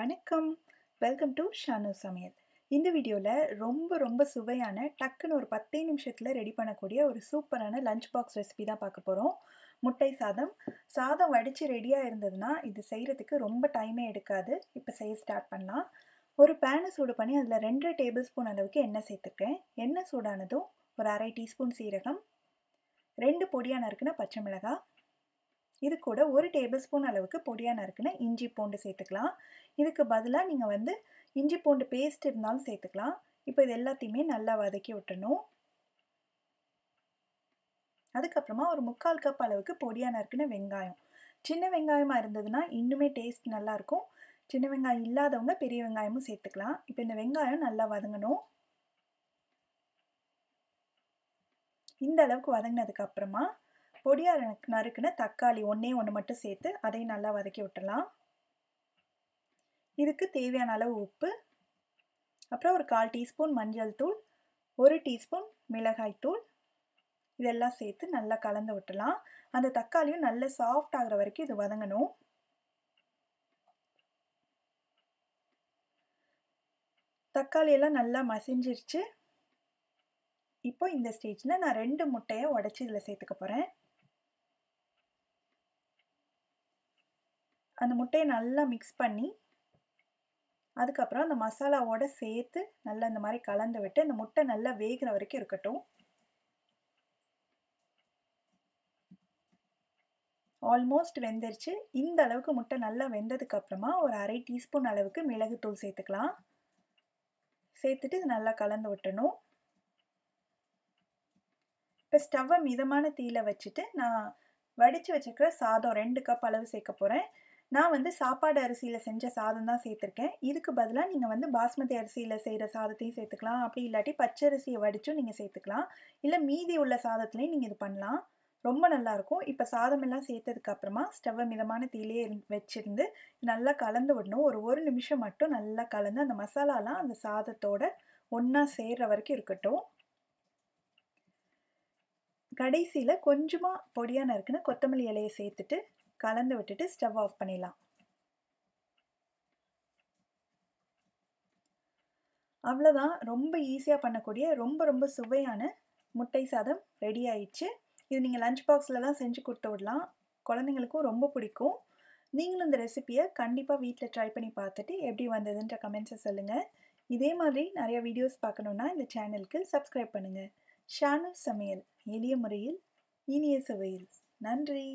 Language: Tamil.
வணக்கம் வெல்கம் டு ஷானு சமையல் இந்த வீடியோவில் ரொம்ப ரொம்ப சுவையான டக்குன்னு ஒரு பத்தே நிமிஷத்தில் ரெடி பண்ணக்கூடிய ஒரு சூப்பரான லஞ்ச் பாக்ஸ் ரெசிபி தான் பார்க்க போகிறோம் முட்டை சாதம் சாதம் வடித்து ரெடியாக இருந்ததுன்னா இது செய்கிறதுக்கு ரொம்ப டைமே எடுக்காது இப்போ செய்ய ஸ்டார்ட் பண்ணலாம் ஒரு பேனை சூடு பண்ணி அதில் ரெண்டரை டேபிள் ஸ்பூன் அளவுக்கு எண்ணெய் சேர்த்துருக்கேன் எண்ணெய் சூடானதும் ஒரு அரை டீஸ்பூன் சீரகம் ரெண்டு பொடியான இருக்குன்னா பச்சை மிளகாய் இது கூட ஒரு டேபிள் ஸ்பூன் அளவுக்கு பொடியாக நறுக்குன்னு இஞ்சி பூண்டு சேர்த்துக்கலாம் இதுக்கு பதிலாக நீங்கள் வந்து இஞ்சி பூண்டு பேஸ்ட் இருந்தாலும் சேர்த்துக்கலாம் இப்போ இது எல்லாத்தையுமே நல்லா வதக்கி விட்டணும் அதுக்கப்புறமா ஒரு முக்கால் கப் அளவுக்கு பொடியாக நறுக்குன்னு வெங்காயம் சின்ன வெங்காயமாக இருந்ததுன்னா இன்னுமே டேஸ்ட் நல்லாயிருக்கும் சின்ன வெங்காயம் இல்லாதவங்க பெரிய வெங்காயமும் சேர்த்துக்கலாம் இப்போ இந்த வெங்காயம் நல்லா வதங்கணும் இந்த அளவுக்கு வதங்கினதுக்கு அப்புறமா பொடியாக நறுக்குன தக்காளி ஒன்றே ஒன்று மட்டும் சேர்த்து அதையும் நல்லா வதக்கி விட்டுடலாம் இதுக்கு தேவையான அளவு உப்பு அப்புறம் ஒரு கால் டீஸ்பூன் மஞ்சள் தூள் ஒரு டீஸ்பூன் மிளகாய் தூள் இதெல்லாம் சேர்த்து நல்லா கலந்து விட்டுலாம் அந்த தக்காளியும் நல்லா சாஃப்ட் ஆகிற வரைக்கும் இது வதங்கணும் தக்காளி எல்லாம் நல்லா மசிஞ்சிருச்சு இப்போ இந்த ஸ்டேஜில் நான் ரெண்டு முட்டையை உடச்சி இதில் சேர்த்துக்க போகிறேன் அந்த முட்டையை நல்லா மிக்ஸ் பண்ணி அதுக்கப்புறம் அந்த மசாலாவோட சேர்த்து நல்லா இந்த மாதிரி கலந்து விட்டு இந்த முட்டை நல்லா வேகிற வரைக்கும் இருக்கட்டும் ஆல்மோஸ்ட் வெந்துருச்சு இந்த அளவுக்கு முட்டை நல்லா வெந்ததுக்கு அப்புறமா ஒரு அரை டீஸ்பூன் அளவுக்கு மிளகுத்தூள் சேர்த்துக்கலாம் சேர்த்துட்டு இது நல்லா கலந்து விட்டணும் இப்போ ஸ்டவ்வை மிதமான தீயில வச்சுட்டு நான் வடித்து வச்சுருக்கிற சாதம் ரெண்டு கப் அளவு சேர்க்க போகிறேன் நான் வந்து சாப்பாடு அரிசியில் செஞ்ச சாதம் தான் சேர்த்துருக்கேன் இதுக்கு பதிலாக நீங்கள் வந்து பாஸ்மதி அரிசியில் செய்கிற சாதத்தையும் சேர்த்துக்கலாம் அப்படி இல்லாட்டி பச்சரிசியை வடித்தும் நீங்கள் சேர்த்துக்கலாம் இல்லை மீதி உள்ள சாதத்துலேயும் நீங்கள் இது பண்ணலாம் ரொம்ப நல்லாயிருக்கும் இப்போ சாதமெல்லாம் சேர்த்ததுக்கு அப்புறமா ஸ்டவ்வை மிதமான தீலையே வச்சுருந்து நல்லா கலந்து விடணும் ஒரு ஒரு நிமிஷம் மட்டும் நல்லா கலந்து அந்த மசாலாலாம் அந்த சாதத்தோட ஒன்றா சேர்கிற வரைக்கும் இருக்கட்டும் கடைசியில் கொஞ்சமாக பொடியான இருக்குன்னு கொத்தமல்லி இலையை சேர்த்துட்டு கலந்து விட்டுட்டு ஸ்டவ் ஆஃப் பண்ணிடலாம் அவ்வளோதான் ரொம்ப ஈஸியாக பண்ணக்கூடிய ரொம்ப ரொம்ப சுவையான முட்டை சாதம் ரெடி ஆயிடுச்சு இது நீங்கள் லஞ்ச் பாக்ஸ்லலாம் செஞ்சு கொடுத்து விடலாம் குழந்தைங்களுக்கும் ரொம்ப பிடிக்கும் நீங்களும் இந்த ரெசிப்பியை கண்டிப்பாக வீட்டில் ட்ரை பண்ணி பார்த்துட்டு எப்படி வந்ததுன்ற கமெண்ட்ஸை சொல்லுங்கள் இதே மாதிரி நிறையா வீடியோஸ் பார்க்கணுன்னா இந்த சேனலுக்கு சப்ஸ்கிரைப் பண்ணுங்கள் ஷானு சமையல் எளிய முறையில் இனிய சுவையில் நன்றி